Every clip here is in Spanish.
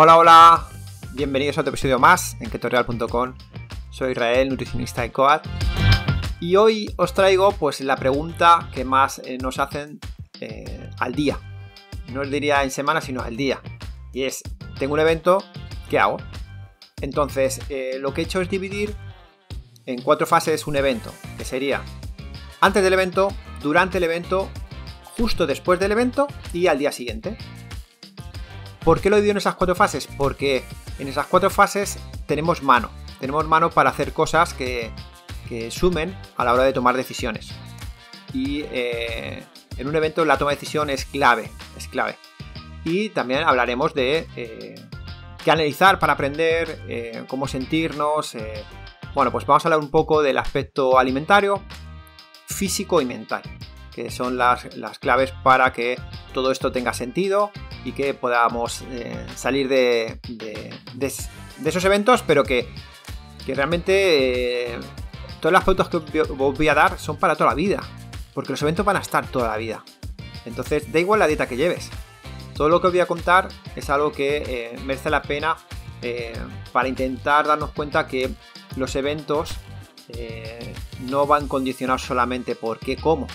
Hola, hola, bienvenidos a otro episodio más en Ketoreal.com. Soy Israel, nutricionista de COAD. Y hoy os traigo pues la pregunta que más eh, nos hacen eh, al día. No os diría en semana, sino al día. Y es, tengo un evento, ¿qué hago? Entonces, eh, lo que he hecho es dividir en cuatro fases un evento, que sería antes del evento, durante el evento, justo después del evento y al día siguiente. ¿Por qué lo digo en esas cuatro fases? Porque en esas cuatro fases tenemos mano. Tenemos mano para hacer cosas que, sumen a la hora de tomar decisiones. Y eh, en un evento la toma de decisión es clave, es clave. Y también hablaremos de eh, qué analizar para aprender, eh, cómo sentirnos. Bueno, pues vamos a hablar un poco del aspecto alimentario, físico y mental, que son las, las claves para que todo esto tenga sentido que podamos eh, salir de, esos eventos, pero que, realmente eh, todas las fotos que os voy a dar son para toda la vida, porque los eventos van a estar toda la vida. Entonces, da igual la dieta que lleves. Todo lo que os voy a contar es algo que eh, merece la pena para intentar darnos cuenta que los eventos no van condicionados solamente por qué como,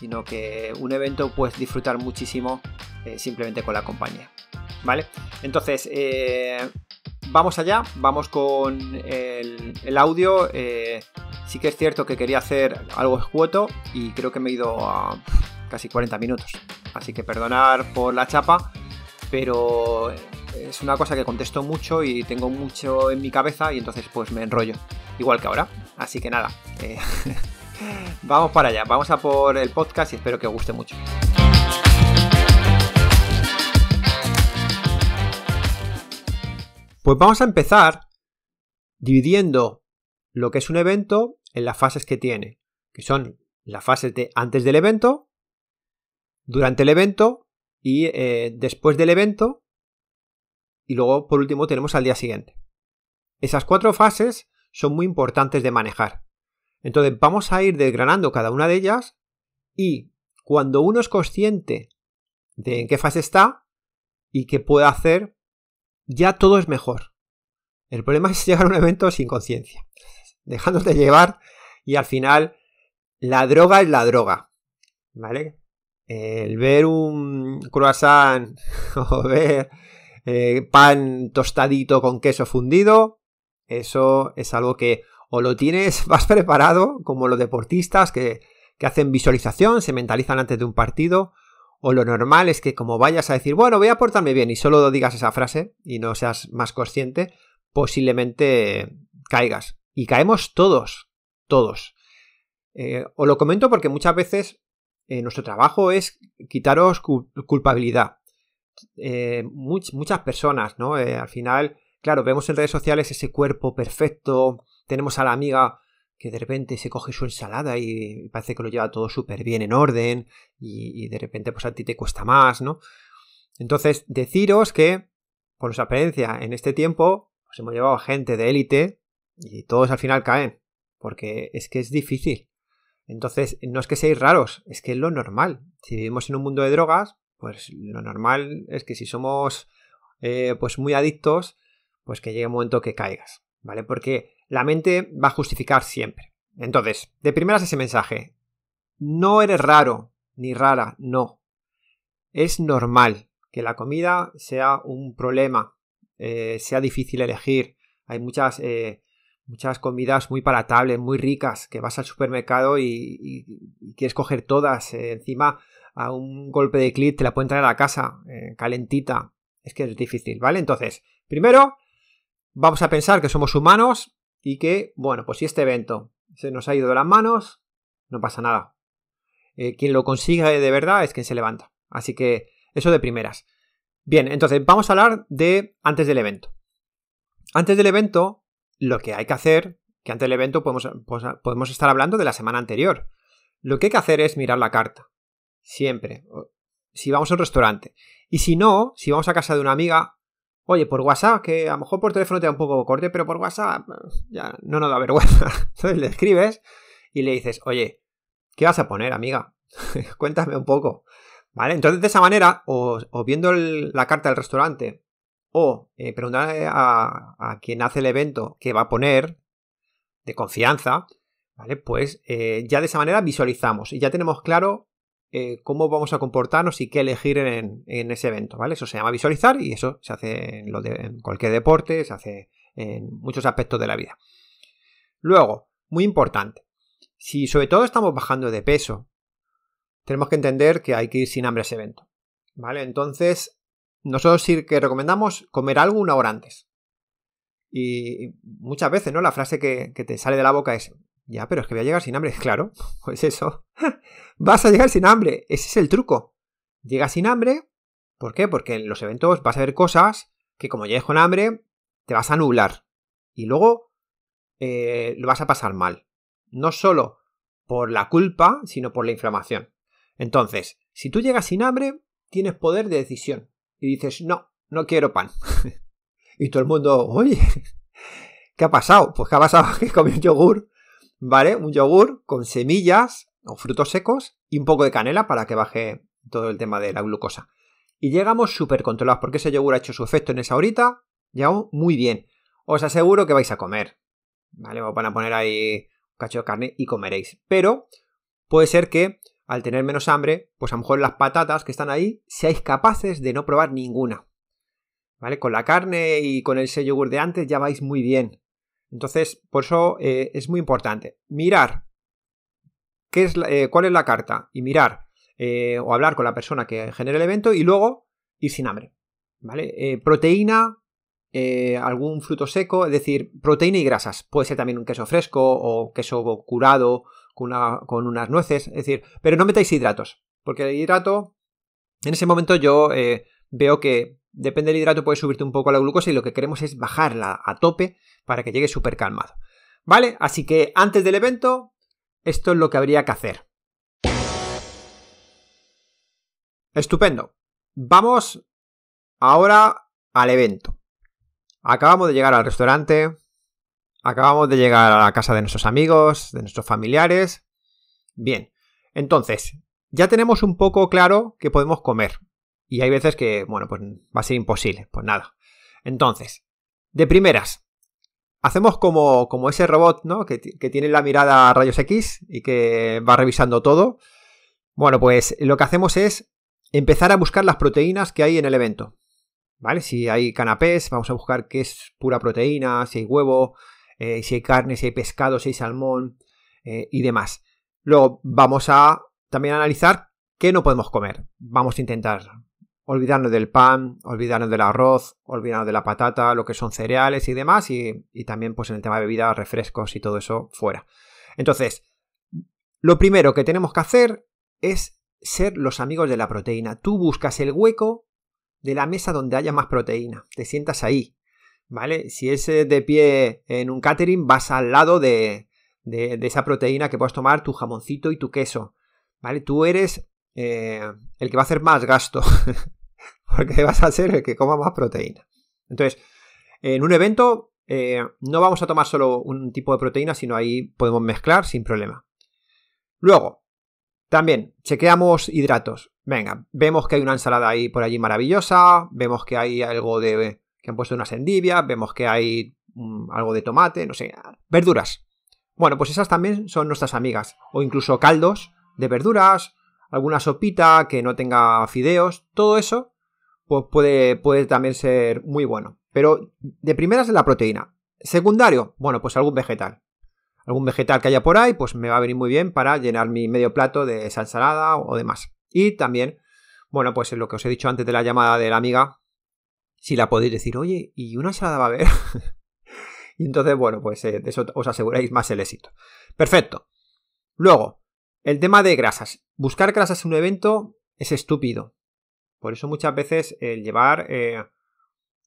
sino que un evento puedes disfrutar muchísimo eh, simplemente con la compañía. ¿Vale? Entonces, eh, vamos allá, vamos con el, audio. Eh, sí que es cierto que quería hacer algo escueto y creo que me he ido a casi 40 minutos. Así que perdonar por la chapa, pero es una cosa que contesto mucho y tengo mucho en mi cabeza y entonces pues me enrollo, igual que ahora. Así que nada, vamos para allá, vamos a por el podcast y espero que os guste mucho. Pues vamos a empezar dividiendo lo que es un evento en las fases que tiene, que son las fases de antes del evento, durante el evento y eh, después del evento, y luego por último tenemos al día siguiente. Esas cuatro fases son muy importantes de manejar. Entonces vamos a ir desgranando cada una de ellas y cuando uno es consciente de en qué fase está y qué puede hacer ya todo es mejor. El problema es llegar a un evento sin conciencia, dejándote llevar y al final la droga es la droga, ¿vale? El ver un croissant o ver eh, pan tostadito con queso fundido, eso es algo que o lo tienes más preparado, como los deportistas que, que hacen visualización, se mentalizan antes de un partido, o lo normal es que como vayas a decir, bueno, voy a portarme bien y solo digas esa frase y no seas más consciente, posiblemente caigas. Y caemos todos, todos. Eh, os lo comento porque muchas veces eh, nuestro trabajo es quitaros culpabilidad. Eh, muchas personas, ¿no? al final, claro, vemos en redes sociales ese cuerpo perfecto, tenemos a la amiga que de repente se coge su ensalada y parece que lo lleva todo súper bien en orden y, de repente pues a ti te cuesta más, ¿no? Entonces, deciros que por su apariencia, en este tiempo pues hemos llevado gente de élite y todos al final caen, porque es que es difícil. Entonces, no es que seáis raros, es que es lo normal. Si vivimos en un mundo de drogas, pues lo normal es que si somos eh, pues muy adictos, pues que llegue un momento que caigas, ¿vale? Porque la mente va a justificar siempre. Entonces, de primeras ese mensaje, no eres raro ni rara, no. Es normal que la comida sea un problema, eh, sea difícil elegir. Hay muchas, eh, muchas comidas muy palatables, muy ricas, que vas al supermercado y, quieres coger todas. Eh, encima, a un golpe de clic te la pueden traer a la casa, calentita. Es que es difícil, ¿vale? Entonces, primero, vamos a pensar que somos humanos y que, bueno, pues si este evento se nos ha ido de las manos, no pasa nada. Eh, quien lo consiga de verdad es quien se levanta. Así que eso de primeras. Bien, entonces vamos a hablar de antes del evento. Antes del evento, lo que hay que hacer, que antes del evento podemos, pues, podemos estar hablando de la semana anterior. Lo que hay que hacer es mirar la carta. Siempre. Si vamos a un restaurante. Y si no, si vamos a casa de una amiga, Oye, por WhatsApp, que a lo mejor por teléfono te da un poco corte, pero por WhatsApp mm, ya no nos da vergüenza. Entonces le escribes y le dices, oye, ¿qué vas a poner, amiga? Cuéntame un poco. ¿Vale? Entonces de esa manera, o, viendo la carta del restaurante, o eh, preguntarle a, quien hace el evento qué va a poner, de confianza, ¿vale? Pues eh, ya de esa manera visualizamos y ya tenemos claro eh, cómo vamos a comportarnos y qué elegir en, ese evento, ¿vale? Eso se llama visualizar y eso se hace en, lo cualquier deporte, se hace en muchos aspectos de la vida. Luego, muy importante, si sobre todo estamos bajando de peso, tenemos que entender que hay que ir sin hambre a ese evento, ¿vale? Entonces, nosotros sí que recomendamos comer algo una hora antes. Y muchas veces, ¿no? La frase que te sale de la boca es, ya, pero es que voy a llegar sin hambre. Claro, pues eso. vas a llegar sin hambre. Ese es el truco. Llegas sin hambre. ¿Por qué? Porque en los eventos vas a ver cosas que como llegues con hambre, te vas a nublar. Y luego eh, lo vas a pasar mal. No solo por la culpa, sino por la inflamación. Entonces, si tú llegas sin hambre, tienes poder de decisión. Y dices, no, no quiero pan. y todo el mundo, oye, ¿qué ha pasado? Pues qué ha pasado que comí yogur ¿vale? Un yogur con semillas o frutos secos y un poco de canela para que baje todo el tema de la glucosa. Y llegamos súper controlados porque ese yogur ha hecho su efecto en esa horita. Llegamos muy bien. Os aseguro que vais a comer. ¿Vale? Os van a poner ahí un cacho de carne y comeréis. Pero puede ser que al tener menos hambre, pues a lo mejor las patatas que están ahí seáis capaces de no probar ninguna. ¿Vale? Con la carne y con ese yogur de antes ya vais muy bien. Entonces, por eso eh, es muy importante mirar qué es eh, cuál es la carta y mirar eh, o hablar con la persona que genera el evento y luego ir sin hambre. ¿Vale? proteína, algún fruto seco, es decir, proteína y grasas. Puede ser también un queso fresco o queso curado con unas nueces, es decir, pero no metáis hidratos, porque el hidrato, en ese momento yo veo que Depende del hidrato, puedes subirte un poco a la glucosa y lo que queremos es bajarla a tope para que llegue súper calmado. ¿Vale? Así que antes del evento, esto es lo que habría que hacer. Estupendo. Vamos ahora al evento. Acabamos de llegar al restaurante, acabamos de llegar a la casa de nuestros amigos, de nuestros familiares. Bien, entonces, ya tenemos un poco claro que podemos comer. Y hay veces que, bueno, pues va a ser imposible, pues nada. Entonces, de primeras, hacemos como, como ese robot, ¿no? Que, tiene la mirada a rayos X y que va revisando todo. Bueno, pues lo que hacemos es empezar a buscar las proteínas que hay en el evento. ¿Vale? Si hay canapés, vamos a buscar qué es pura proteína, si hay huevo, eh, si hay carne, si hay pescado, si hay salmón eh, y demás. Luego vamos a también analizar qué no podemos comer. Vamos a intentar olvidarnos del pan, olvidarnos del arroz, olvidarnos de la patata, lo que son cereales y demás, y, también pues en el tema de bebidas, refrescos y todo eso fuera. Entonces, lo primero que tenemos que hacer es ser los amigos de la proteína. Tú buscas el hueco de la mesa donde haya más proteína, te sientas ahí, ¿vale? Si es de pie en un catering, vas al lado de, esa proteína que puedes tomar tu jamoncito y tu queso, ¿vale? Tú eres eh, el que va a hacer más gasto. porque vas a ser el que coma más proteína. Entonces, en un evento eh, no vamos a tomar solo un tipo de proteína, sino ahí podemos mezclar sin problema. Luego, también chequeamos hidratos. Venga, vemos que hay una ensalada ahí por allí maravillosa, vemos que hay algo de que han puesto unas endivias, vemos que hay mm, algo de tomate, no sé, verduras. Bueno, pues esas también son nuestras amigas, o incluso caldos de verduras, alguna sopita que no tenga fideos, todo eso pues puede, puede también ser muy bueno. Pero de primeras es la proteína. Secundario, bueno, pues algún vegetal. Algún vegetal que haya por ahí, pues me va a venir muy bien para llenar mi medio plato de esa ensalada o demás. Y también, bueno, pues lo que os he dicho antes de la llamada de la amiga, si la podéis decir, oye, ¿y una ensalada va a haber? y entonces, bueno, pues eh, de eso os aseguráis más el éxito. Perfecto. Luego, el tema de grasas. Buscar grasas en un evento es estúpido. Por eso muchas veces el llevar, eh,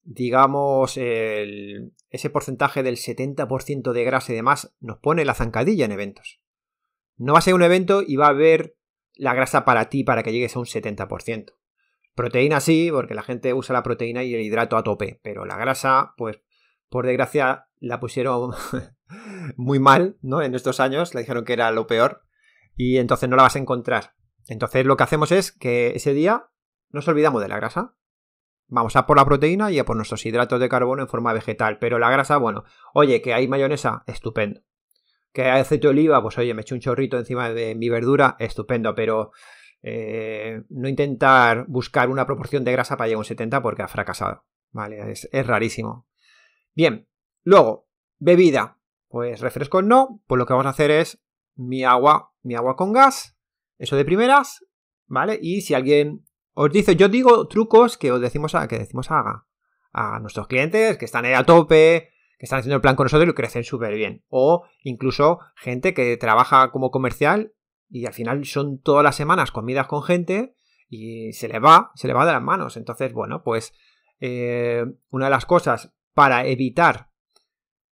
digamos, ese porcentaje del 70% de grasa y demás nos pone la zancadilla en eventos. No va a ser un evento y va a haber la grasa para ti para que llegues a un 70%. Proteína sí, porque la gente usa la proteína y el hidrato a tope, pero la grasa, pues por desgracia la pusieron muy mal, ¿no? En estos años le dijeron que era lo peor y entonces no la vas a encontrar. Entonces lo que hacemos es que ese día nos olvidamos de la grasa. Vamos a por la proteína y a por nuestros hidratos de carbono en forma vegetal. Pero la grasa, bueno, oye, que hay mayonesa, estupendo. Que hay aceite de oliva, pues oye, me echo un chorrito encima de mi verdura, estupendo. Pero eh, no intentar buscar una proporción de grasa para llegar a un 70 porque ha fracasado. Vale, es, rarísimo. Bien, luego, bebida. Pues refresco no, pues lo que vamos a hacer es mi agua, mi agua con gas, eso de primeras, ¿vale? Y si alguien os dice, yo digo trucos que os decimos a, que decimos a, a nuestros clientes que están ahí a tope, que están haciendo el plan con nosotros y lo crecen súper bien. O incluso gente que trabaja como comercial y al final son todas las semanas comidas con gente y se le va, se le va de las manos. Entonces, bueno, pues eh, una de las cosas para evitar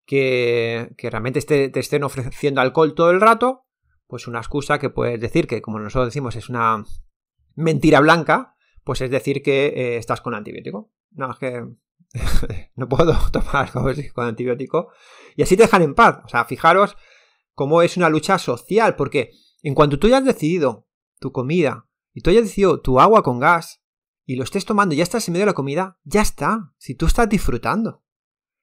que, realmente te estén ofreciendo alcohol todo el rato, pues una excusa que puedes decir que, como nosotros decimos, es una mentira blanca, pues es decir que eh, estás con antibiótico. No, es que no puedo tomar con antibiótico. Y así te dejan en paz. O sea, fijaros cómo es una lucha social, porque en cuanto tú ya has decidido tu comida y tú hayas decidido tu agua con gas y lo estés tomando, ya estás en medio de la comida, ya está. Si tú estás disfrutando.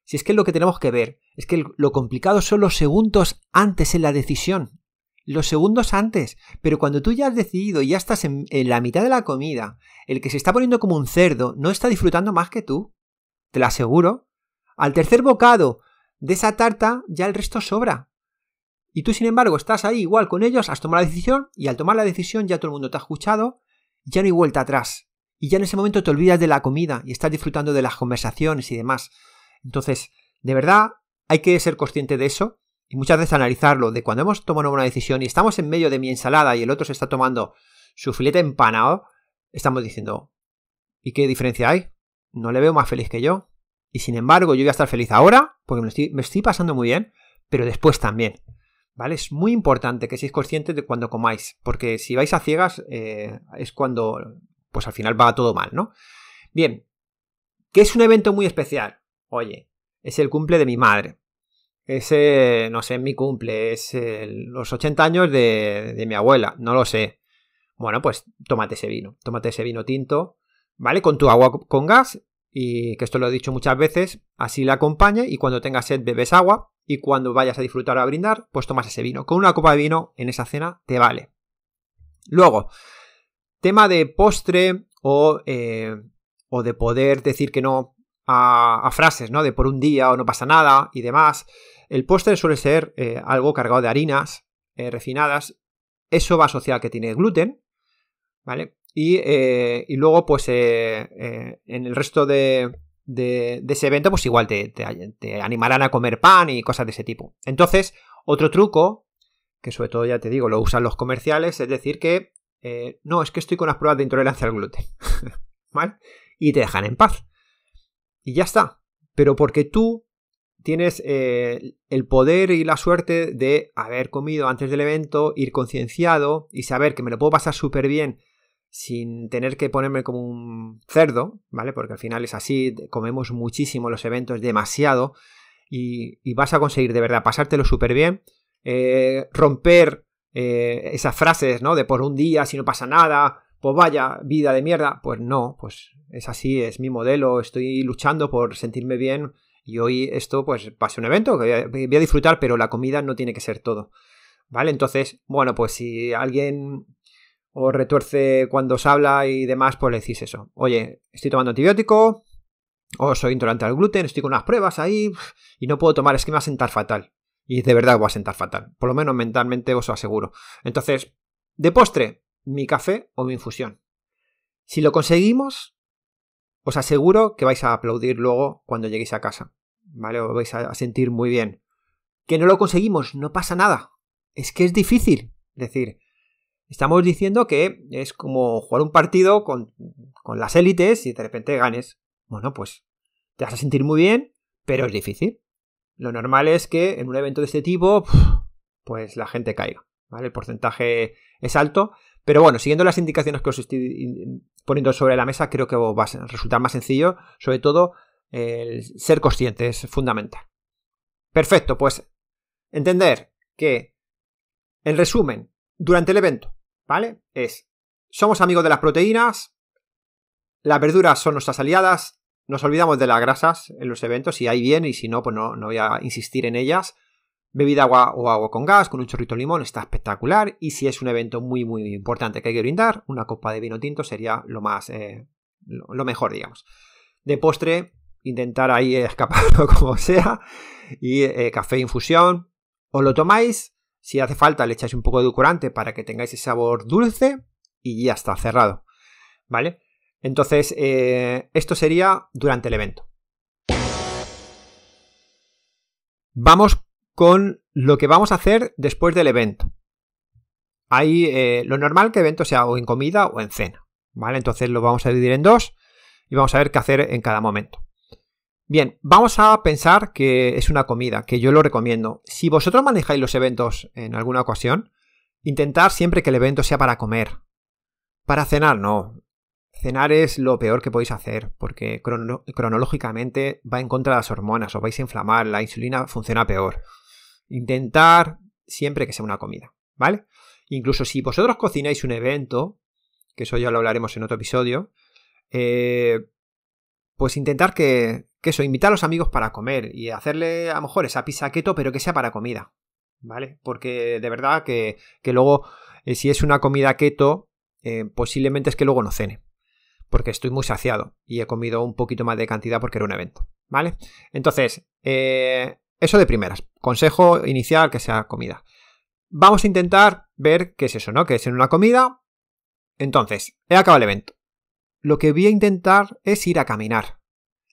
Si es que lo que tenemos que ver es que lo complicado son los segundos antes en la decisión los segundos antes, pero cuando tú ya has decidido y ya estás en, la mitad de la comida, el que se está poniendo como un cerdo no está disfrutando más que tú, te lo aseguro. Al tercer bocado de esa tarta ya el resto sobra. Y tú, sin embargo, estás ahí igual con ellos, has tomado la decisión y al tomar la decisión ya todo el mundo te ha escuchado, ya no hay vuelta atrás. Y ya en ese momento te olvidas de la comida y estás disfrutando de las conversaciones y demás. Entonces, de verdad, hay que ser consciente de eso y muchas veces analizarlo de cuando hemos tomado una decisión y estamos en medio de mi ensalada y el otro se está tomando su filete empanado, estamos diciendo, ¿y qué diferencia hay? No le veo más feliz que yo. Y sin embargo, yo voy a estar feliz ahora porque me estoy, pasando muy bien, pero después también. ¿Vale? Es muy importante que seáis conscientes de cuando comáis, porque si vais a ciegas eh, es cuando, pues al final va todo mal, ¿no? Bien, ¿qué es un evento muy especial. Oye, es el cumple de mi madre ese, eh, no sé, mi cumple, es eh, los 80 años de, de mi abuela, no lo sé. Bueno, pues tómate ese vino, tómate ese vino tinto, ¿vale? Con tu agua con gas, y que esto lo he dicho muchas veces, así la acompaña y cuando tengas sed bebes agua y cuando vayas a disfrutar o a brindar, pues tomas ese vino. Con una copa de vino en esa cena te vale. Luego, tema de postre o, eh, o de poder decir que no a, frases, ¿no? De por un día o no pasa nada y demás. El póster suele ser eh, algo cargado de harinas eh, refinadas. Eso va asociado a que tiene gluten, ¿vale? Y, eh, luego, pues, en el resto de, ese evento, pues igual te, te, animarán a comer pan y cosas de ese tipo. Entonces, otro truco, que sobre todo ya te digo, lo usan los comerciales, es decir que no, es que estoy con las pruebas de intolerancia al gluten. ¿Vale? Y te dejan en paz. Y ya está. Pero porque tú tienes eh, el poder y la suerte de haber comido antes del evento, ir concienciado y saber que me lo puedo pasar súper bien sin tener que ponerme como un cerdo, ¿vale? Porque al final es así, comemos muchísimo los eventos, demasiado, y, vas a conseguir de verdad pasártelo súper bien, eh, romper eh, esas frases, ¿no? De por un día, si no pasa nada, pues vaya, vida de mierda, pues no, pues es así, es mi modelo, estoy luchando por sentirme bien y hoy esto, pues, va a ser un evento que voy a disfrutar, pero la comida no tiene que ser todo. ¿Vale? Entonces, bueno, pues si alguien os retuerce cuando os habla y demás, pues le decís eso. Oye, estoy tomando antibiótico, o soy intolerante al gluten, estoy con unas pruebas ahí y no puedo tomar, es que me va a sentar fatal. Y de verdad va a sentar fatal. Por lo menos mentalmente os lo aseguro. Entonces, de postre, mi café o mi infusión. Si lo conseguimos, os aseguro que vais a aplaudir luego cuando lleguéis a casa. ¿vale? Os vais a sentir muy bien. Que no lo conseguimos, no pasa nada. Es que es difícil. decir, estamos diciendo que es como jugar un partido con, con las élites y de repente ganes. Bueno, pues te vas a sentir muy bien, pero es difícil. Lo normal es que en un evento de este tipo, pues la gente caiga. ¿vale? El porcentaje es alto, pero bueno, siguiendo las indicaciones que os estoy poniendo sobre la mesa, creo que va a resultar más sencillo, sobre todo el ser consciente es fundamental. Perfecto, pues entender que, en resumen, durante el evento, ¿vale? Es, somos amigos de las proteínas, las verduras son nuestras aliadas, nos olvidamos de las grasas en los eventos, si hay bien y si no, pues no, voy a insistir en ellas. Bebida agua o agua con gas, con un chorrito de limón, está espectacular. Y si es un evento muy, muy importante que hay que brindar, una copa de vino tinto sería lo más, eh, lo mejor, digamos. De postre, intentar ahí escaparlo como sea. Y eh, café infusión. Os lo tomáis. Si hace falta, le echáis un poco de edulcorante para que tengáis ese sabor dulce. Y ya está cerrado. ¿Vale? Entonces, eh, esto sería durante el evento. Vamos con lo que vamos a hacer después del evento. Hay eh, lo normal que el evento sea o en comida o en cena. ¿Vale? Entonces lo vamos a dividir en dos y vamos a ver qué hacer en cada momento. Bien, vamos a pensar que es una comida, que yo lo recomiendo. Si vosotros manejáis los eventos en alguna ocasión, intentar siempre que el evento sea para comer. Para cenar, no. Cenar es lo peor que podéis hacer, porque cronológicamente va en contra de las hormonas, os vais a inflamar, la insulina funciona peor. Intentar siempre que sea una comida, ¿vale? Incluso si vosotros cocináis un evento, que eso ya lo hablaremos en otro episodio, eh, pues intentar que, que eso, invitar a los amigos para comer y hacerle a lo mejor esa pizza keto, pero que sea para comida, ¿vale? Porque de verdad que, que luego, eh, si es una comida keto, eh, posiblemente es que luego no cene, porque estoy muy saciado y he comido un poquito más de cantidad porque era un evento, ¿vale? Entonces, eh, eso de primeras, consejo inicial que sea comida. Vamos a intentar ver qué es eso, ¿no? Que es en una comida. Entonces, he acabado el evento lo que voy a intentar es ir a caminar.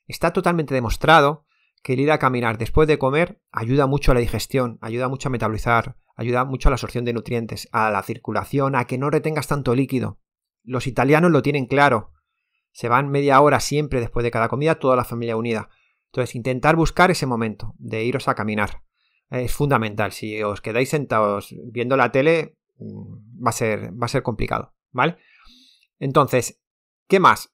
Está totalmente demostrado que el ir a caminar después de comer ayuda mucho a la digestión, ayuda mucho a metabolizar, ayuda mucho a la absorción de nutrientes, a la circulación, a que no retengas tanto líquido. Los italianos lo tienen claro. Se van media hora siempre después de cada comida, toda la familia unida. Entonces, intentar buscar ese momento de iros a caminar. Es fundamental. Si os quedáis sentados viendo la tele, mm, va a ser, va a ser complicado. ¿Vale? Entonces, ¿Qué más?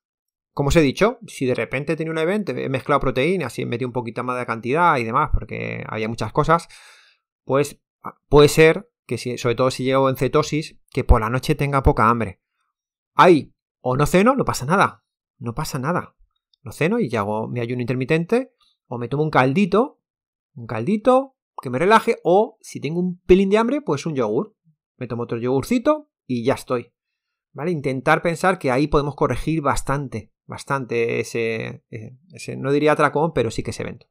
Como os he dicho, si de repente tenido un evento, he mezclado proteínas y he metido un poquito más de cantidad y demás, porque había muchas cosas, pues ah, puede ser que, sobre todo si llego en cetosis, que por la noche tenga poca hambre. Ahí, o no ceno, no pasa nada. No pasa nada. No ceno y hago mi ayuno intermitente, o me tomo un caldito, un caldito que me relaje, o si tengo un pelín de hambre, pues un yogur. Me tomo otro yogurcito y ya estoy. ¿vale? Intentar pensar que ahí podemos corregir bastante, bastante eh, ese, no diría atracón, pero sí que ese evento,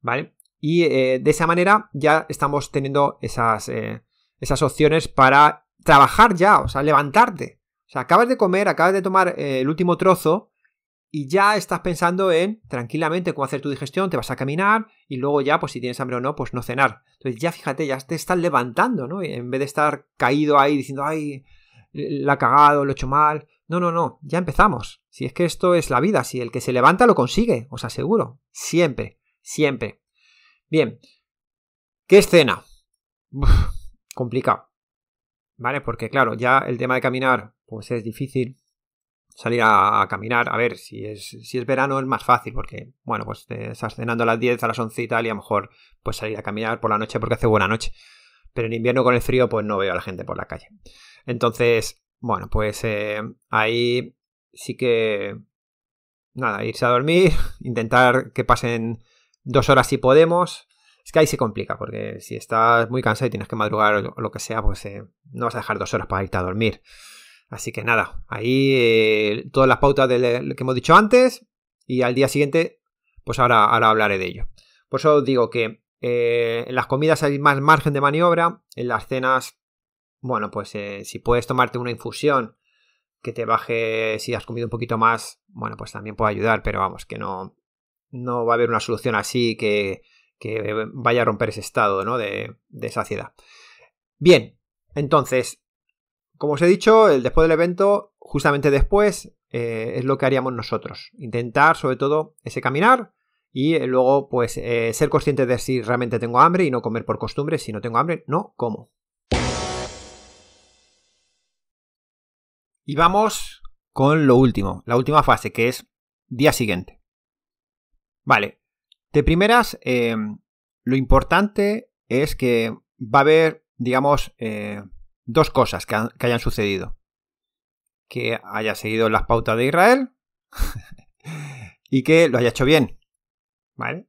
¿vale? Y eh, de esa manera ya estamos teniendo esas, eh, esas opciones para trabajar ya, o sea, levantarte. O sea, acabas de comer, acabas de tomar el último trozo y ya estás pensando en tranquilamente cómo hacer tu digestión, te vas a caminar y luego ya, pues si tienes hambre o no, pues no cenar. Entonces ya fíjate, ya te estás levantando, ¿no? En vez de estar caído ahí diciendo, ay, la ha cagado, lo he hecho mal. No, no, no, ya empezamos. Si es que esto es la vida, si el que se levanta lo consigue, os aseguro. Siempre, siempre. Bien, ¿qué escena? complicado. ¿Vale? Porque claro, ya el tema de caminar, pues es difícil. Salir a, caminar, a ver, si es, si es verano es más fácil, porque, bueno, pues estás cenando a las 10, a las 11 y tal, y a lo mejor pues salir a caminar por la noche porque hace buena noche. Pero en invierno con el frío, pues no veo a la gente por la calle. Entonces, bueno, pues eh, ahí sí que... Nada, irse a dormir, intentar que pasen dos horas si podemos. Es que ahí se complica, porque si estás muy cansado y tienes que madrugar o lo que sea, pues eh, no vas a dejar dos horas para irte a dormir. Así que nada, ahí eh, todas las pautas lo que hemos dicho antes y al día siguiente, pues ahora, hablaré de ello. Por eso digo que en las comidas hay más margen de maniobra, en las cenas bueno, pues eh, si puedes tomarte una infusión que te baje si has comido un poquito más, bueno, pues también puede ayudar, pero vamos, que no, no va a haber una solución así que, que vaya a romper ese estado ¿no? de, de saciedad. Bien, entonces, como os he dicho, el después del evento, justamente después, eh, es lo que haríamos nosotros. Intentar, sobre todo, ese caminar y eh, luego, pues, ser consciente de si realmente tengo hambre y no comer por costumbre. Si no tengo hambre, no como. Y vamos con lo último, la última fase, que es día siguiente. Vale, de primeras, em, lo importante es que va a haber, digamos, eh, dos cosas que, hayan sucedido. Que haya seguido las pautas de Israel y que lo haya hecho bien. ¿Vale?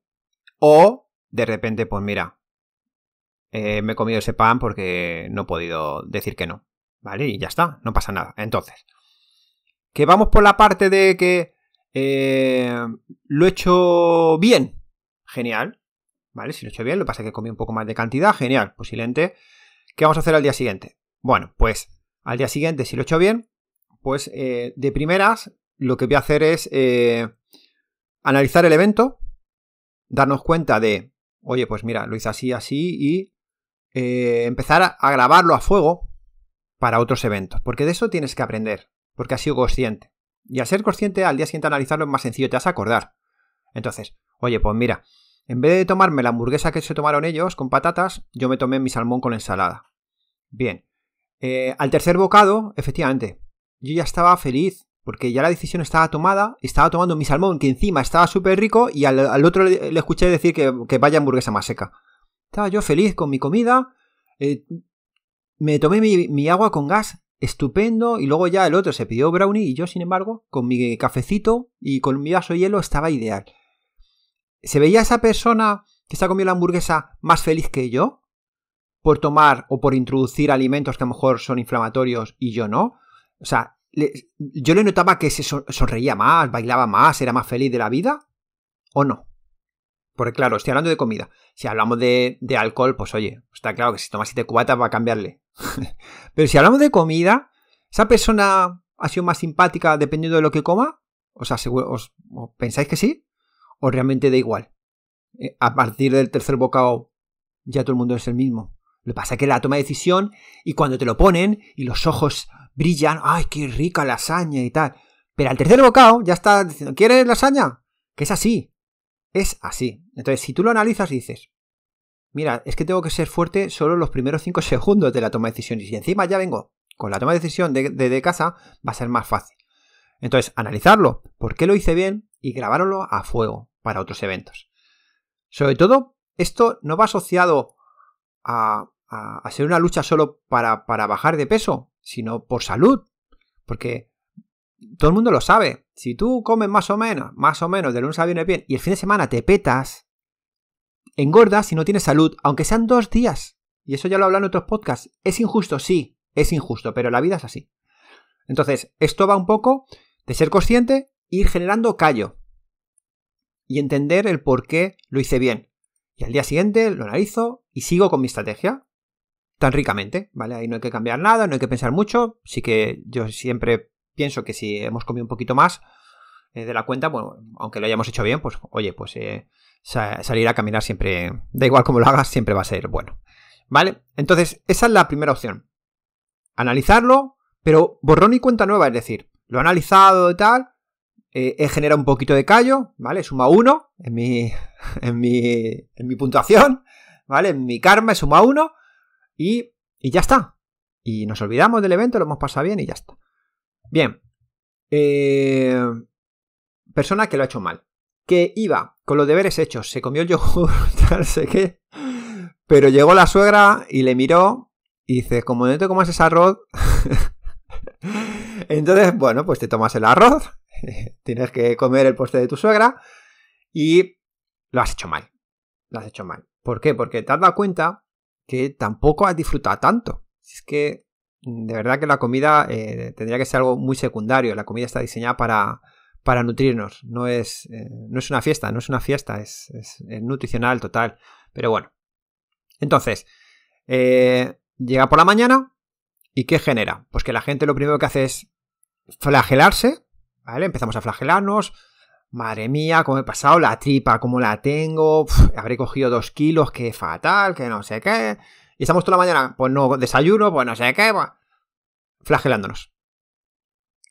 O, de repente, pues mira, eh, me he comido ese pan porque no he podido decir que no. ¿vale? Y ya está, no pasa nada. Entonces, que vamos por la parte de que eh, lo he hecho bien, genial, ¿vale? Si lo he hecho bien, lo que pasa es que comí un poco más de cantidad, genial, posiblemente. ¿Qué vamos a hacer al día siguiente? Bueno, pues al día siguiente, si lo he hecho bien, pues eh, de primeras lo que voy a hacer es eh, analizar el evento, darnos cuenta de, oye, pues mira, lo hice así, así, y empezar a, grabarlo a fuego, para otros eventos, porque de eso tienes que aprender, porque has sido consciente. Y al ser consciente, al día siguiente analizarlo es más sencillo, te vas a acordar. Entonces, oye, pues mira, en vez de tomarme la hamburguesa que se tomaron ellos con patatas, yo me tomé mi salmón con ensalada. Bien, eh, al tercer bocado, efectivamente, yo ya estaba feliz, porque ya la decisión estaba tomada, estaba tomando mi salmón, que encima estaba súper rico, y al, otro le, escuché decir que, que, vaya hamburguesa más seca. Estaba yo feliz con mi comida, eh, me tomé mi, agua con gas, estupendo, y luego ya el otro se pidió brownie y yo, sin embargo, con mi cafecito y con mi vaso de hielo estaba ideal. ¿Se veía esa persona que está comiendo la hamburguesa más feliz que yo? Por tomar o por introducir alimentos que a lo mejor son inflamatorios y yo no. O sea, yo le notaba que se sonreía más, bailaba más, era más feliz de la vida. ¿O no? Porque claro, estoy hablando de comida. Si hablamos de, alcohol, pues oye, está claro que si tomas 7 cubatas va a cambiarle. Pero si hablamos de comida, ¿esa persona ha sido más simpática dependiendo de lo que coma? ¿Os, aseguro, os, pensáis que sí? ¿O realmente da igual? Eh, a partir del tercer bocado ya todo el mundo es el mismo. Lo que pasa es que la toma de decisión y cuando te lo ponen y los ojos brillan, ¡ay, qué rica lasaña y tal! Pero al tercer bocado ya está diciendo, ¿quieres lasaña? Que es así. Es así. Entonces, si tú lo analizas y dices, mira, es que tengo que ser fuerte solo los primeros 5 segundos de la toma de decisión. Y si encima ya vengo con la toma de decisión de, casa, va a ser más fácil. Entonces, analizarlo, por qué lo hice bien y grabarlo a fuego para otros eventos. Sobre todo, esto no va asociado a, ser una lucha solo para, para bajar de peso, sino por salud. Porque todo el mundo lo sabe. Si tú comes más o menos, más o menos, de lunes a viernes bien, y el fin de semana te petas, Engorda si no tienes salud, aunque sean dos días. Y eso ya lo hablan otros podcasts. Es injusto, sí, es injusto, pero la vida es así. Entonces, esto va un poco de ser consciente, ir generando callo y entender el por qué lo hice bien. Y al día siguiente lo analizo y sigo con mi estrategia tan ricamente, ¿vale? Ahí no hay que cambiar nada, no hay que pensar mucho, sí que yo siempre pienso que si hemos comido un poquito más, eh, de la cuenta, bueno, aunque lo hayamos hecho bien, pues oye, pues eh, salir a caminar siempre, da igual como lo hagas, siempre va a ser bueno. ¿Vale? Entonces, esa es la primera opción. Analizarlo, pero borrón y cuenta nueva, es decir, lo he analizado y tal, eh, he generado un poquito de callo, ¿vale? Suma uno en mi, en mi, en mi puntuación, ¿vale? En mi karma suma 1 y, y ya está. Y nos olvidamos del evento, lo hemos pasado bien y ya está. Bien. Eh, persona que lo ha hecho mal, que iba con los deberes hechos, se comió el yogur, tal, sé qué, pero llegó la suegra y le miró y dice, como no te comas ese arroz, entonces, bueno, pues te tomas el arroz, tienes que comer el postre de tu suegra y lo has hecho mal, lo has hecho mal. ¿Por qué? Porque te has dado cuenta que tampoco has disfrutado tanto. Es que de verdad que la comida eh, tendría que ser algo muy secundario. La comida está diseñada para, para nutrirnos. No es, eh, no es una fiesta, no es una fiesta, es, nutricional total. Pero bueno. Entonces, eh, llega por la mañana y ¿qué genera? Pues que la gente lo primero que hace es flagelarse, ¿vale? Empezamos a flagelarnos. Madre mía, cómo he pasado la tripa, cómo la tengo, habré cogido dos kilos, qué fatal, que no sé qué. Y estamos toda la mañana, pues no desayuno, pues no sé qué, pues, flagelándonos.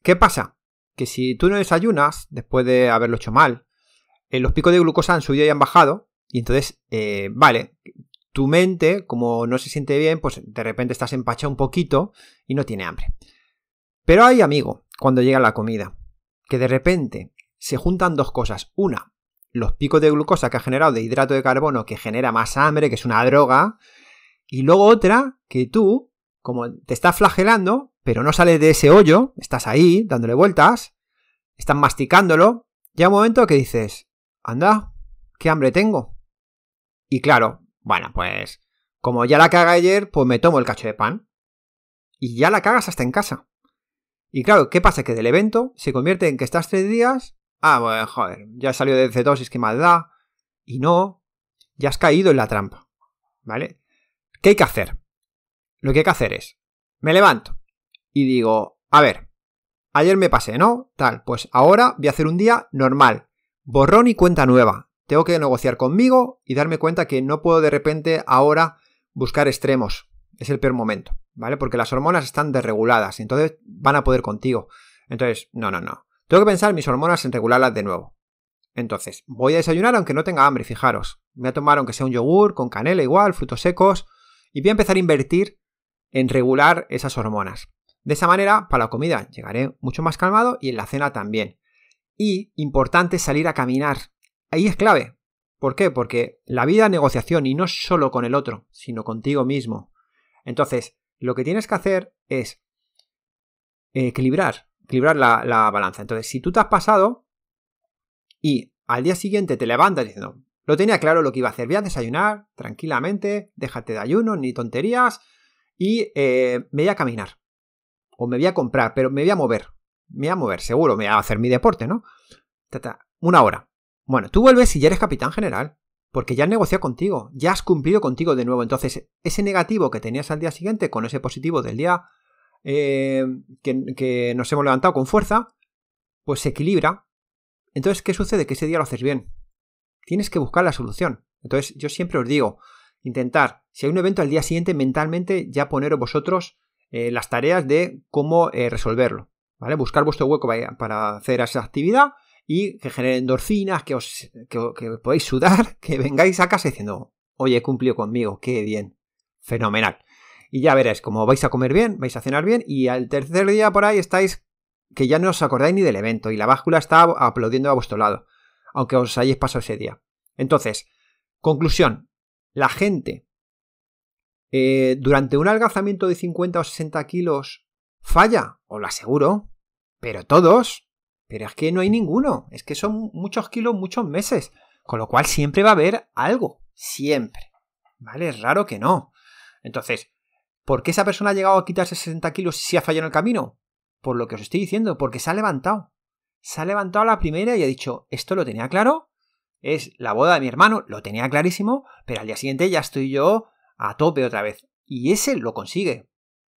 ¿Qué pasa? que si tú no desayunas, después de haberlo hecho mal, eh, los picos de glucosa han subido y han bajado, y entonces, eh, vale, tu mente, como no se siente bien, pues de repente estás empachado un poquito y no tiene hambre. Pero hay, amigo, cuando llega la comida, que de repente se juntan dos cosas. Una, los picos de glucosa que ha generado de hidrato de carbono, que genera más hambre, que es una droga. Y luego otra, que tú como te está flagelando, pero no sales de ese hoyo, estás ahí dándole vueltas, estás masticándolo, llega un momento que dices, anda, qué hambre tengo. Y claro, bueno, pues como ya la caga ayer, pues me tomo el cacho de pan. Y ya la cagas hasta en casa. Y claro, ¿qué pasa? Que del evento se convierte en que estás tres días. Ah, bueno, joder, ya salió de cetosis, qué maldad. Y no, ya has caído en la trampa. ¿Vale? ¿Qué hay que hacer? lo que hay que hacer es, me levanto y digo, a ver, ayer me pasé, ¿no? Tal, pues ahora voy a hacer un día normal, borrón y cuenta nueva. Tengo que negociar conmigo y darme cuenta que no puedo de repente ahora buscar extremos. Es el peor momento, ¿vale? Porque las hormonas están desreguladas, entonces van a poder contigo. Entonces, no, no, no. Tengo que pensar mis hormonas en regularlas de nuevo. Entonces, voy a desayunar aunque no tenga hambre, fijaros. Me voy a tomar aunque sea un yogur, con canela igual, frutos secos, y voy a empezar a invertir en regular esas hormonas. De esa manera, para la comida llegaré mucho más calmado y en la cena también. Y importante salir a caminar. Ahí es clave. ¿Por qué? Porque la vida es negociación y no solo con el otro, sino contigo mismo. Entonces, lo que tienes que hacer es eh, equilibrar, equilibrar la, la balanza. Entonces, si tú te has pasado y al día siguiente te levantas diciendo, lo tenía claro lo que iba a hacer, voy a desayunar tranquilamente, déjate de ayuno, ni tonterías, y eh, me voy a caminar. O me voy a comprar, pero me voy a mover. Me voy a mover, seguro, me voy a hacer mi deporte, ¿no? una hora. Bueno, tú vuelves y ya eres capitán general, porque ya has negociado contigo, ya has cumplido contigo de nuevo. Entonces, ese negativo que tenías al día siguiente con ese positivo del día eh, que, que nos hemos levantado con fuerza, pues se equilibra. Entonces, ¿qué sucede? Que ese día lo haces bien. Tienes que buscar la solución. Entonces, yo siempre os digo, intentar si hay un evento al día siguiente, mentalmente ya poneros vosotros eh, las tareas de cómo eh, resolverlo. ¿Vale? Buscar vuestro hueco para hacer esa actividad y que generen endorfinas, que os podáis sudar, que vengáis a casa diciendo, oye, cumplido conmigo, qué bien, fenomenal. Y ya veréis, como vais a comer bien, vais a cenar bien y al tercer día por ahí estáis que ya no os acordáis ni del evento y la báscula está aplaudiendo a vuestro lado, aunque os hayáis pasado ese día. Entonces, conclusión, la gente eh, durante un algazamiento de 50 o 60 kilos falla, os lo aseguro, pero todos, pero es que no hay ninguno, es que son muchos kilos, muchos meses, con lo cual siempre va a haber algo, siempre, ¿vale? Es raro que no. Entonces, ¿por qué esa persona ha llegado a quitarse 60 kilos si ha fallado en el camino? Por lo que os estoy diciendo, porque se ha levantado. Se ha levantado a la primera y ha dicho, esto lo tenía claro, es la boda de mi hermano, lo tenía clarísimo, pero al día siguiente ya estoy yo a tope otra vez. Y ese lo consigue.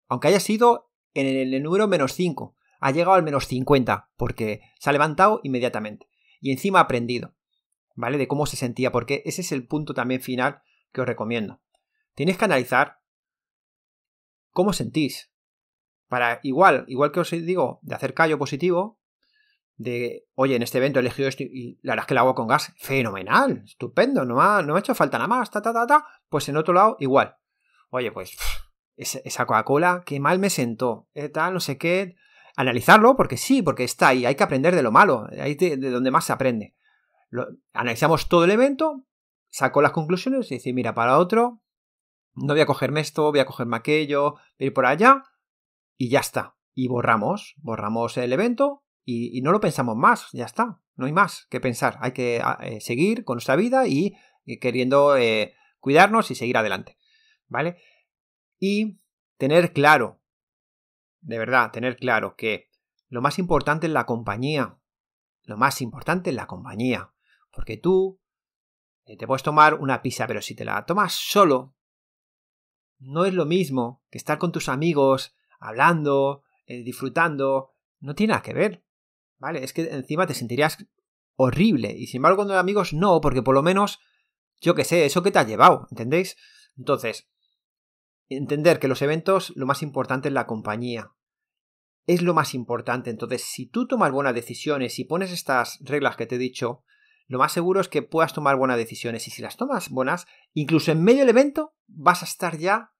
Aunque haya sido en el número menos 5. Ha llegado al menos 50 porque se ha levantado inmediatamente. Y encima ha aprendido, ¿vale? De cómo se sentía, porque ese es el punto también final que os recomiendo. Tienes que analizar cómo sentís. Para igual, igual que os digo, de hacer callo positivo, de, oye, en este evento he elegido esto y la verdad es que lo hago con gas, fenomenal, estupendo, no me ha, no me ha hecho falta nada más, ta, ta, ta, ta, pues en otro lado igual. Oye, pues esa Coca-Cola, qué mal me sentó, eh, tal, no sé qué. Analizarlo, porque sí, porque está ahí, hay que aprender de lo malo, ahí de, donde más se aprende. analizamos todo el evento, saco las conclusiones y dice, mira, para otro, no voy a cogerme esto, voy a cogerme aquello, voy a ir por allá, y ya está. Y borramos, borramos el evento, y, no lo pensamos más, ya está, no hay más que pensar, hay que ah, eh, seguir con nuestra vida y, queriendo eh, cuidarnos y seguir adelante, ¿vale? Y tener claro, de verdad, tener claro que lo más importante es la compañía, lo más importante es la compañía, porque tú eh, te puedes tomar una pizza, pero si te la tomas solo, no es lo mismo que estar con tus amigos hablando, disfrutando, no tiene nada que ver. ¿Vale? Es que encima te sentirías horrible. Y sin embargo, cuando los amigos, no, porque por lo menos, yo qué sé, eso que te ha llevado, ¿entendéis? Entonces, entender que los eventos, lo más importante es la compañía. Es lo más importante. Entonces, si tú tomas buenas decisiones y pones estas reglas que te he dicho, lo más seguro es que puedas tomar buenas decisiones. Y si las tomas buenas, incluso en medio del evento, vas a estar ya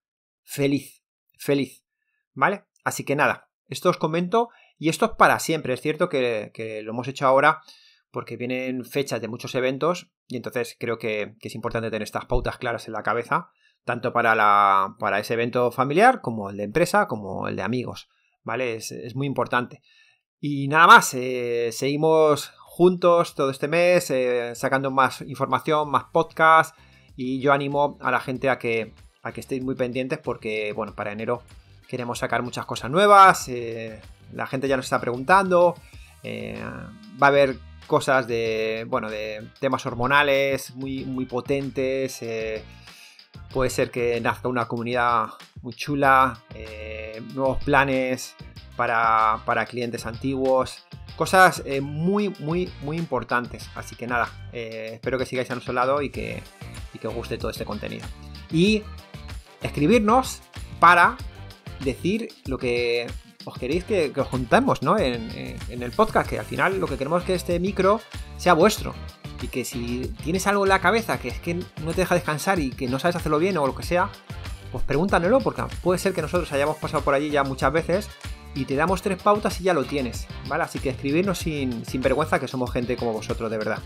feliz. Feliz. ¿Vale? Así que nada, esto os comento y esto es para siempre. Es cierto que, lo hemos hecho ahora porque vienen fechas de muchos eventos y entonces creo que, es importante tener estas pautas claras en la cabeza, tanto para, la, para ese evento familiar como el de empresa, como el de amigos. ¿Vale? Es, muy importante. Y nada más, eh, seguimos juntos todo este mes, eh, sacando más información, más podcast. Y yo animo a la gente a que, a que estéis muy pendientes porque, bueno, para enero queremos sacar muchas cosas nuevas. Eh, la gente ya nos está preguntando. Eh, va a haber cosas de, bueno, de temas hormonales muy, muy potentes. Eh, puede ser que nazca una comunidad muy chula, eh, nuevos planes para, clientes antiguos, cosas muy, muy, muy importantes. Así que nada, espero que sigáis a nuestro lado y que, y que os guste todo este contenido. Y escribirnos para decir lo que os queréis que, os juntemos, ¿no? Eh, en, el podcast, que al final lo que queremos es que este micro sea vuestro. Y que si tienes algo en la cabeza que es que no te deja descansar y que no sabes hacerlo bien o lo que sea, pues pregúntanelo porque puede ser que nosotros hayamos pasado por allí ya muchas veces y te damos tres pautas y ya lo tienes, ¿vale? Así que escribidnos sin, sin vergüenza, que somos gente como vosotros, de verdad.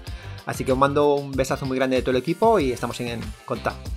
Así que os mando un besazo muy grande de todo el equipo y estamos en contacto.